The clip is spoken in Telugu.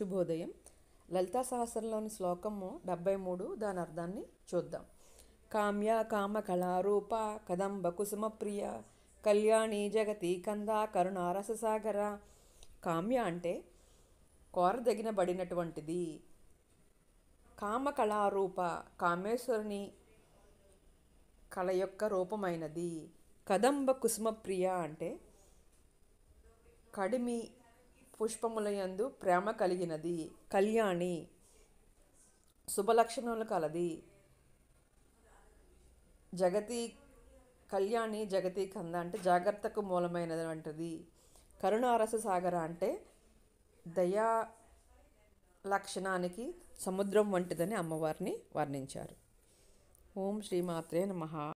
శుభోదయం లలితా సహస్రంలోని శ్లోకము డెబ్బై మూడు దాని అర్థాన్ని చూద్దాం కామ్య కామ కళారూప కదంబ కుసుమ ప్రియ కళ్యాణి జగతి కంద కరుణారససాగర కామ్య అంటే కోరదగినబడినటువంటిది కామ కళారూప కామేశ్వరుని కళ యొక్క రూపమైనది కదంబ కుసుమ ప్రియ అంటే కడిమి పుష్పములయందు ప్రేమ కలిగినది కళ్యాణి శుభలక్షణములు కలది జగతి కళ్యాణి జగతి కంద అంటే జాగ్రత్తకు మూలమైనటువంటిది కరుణారస సాగర అంటే దయా లక్షణానికి సముద్రం వంటిదని అమ్మవారిని వర్ణించారు ఓం శ్రీమాత్రే నమ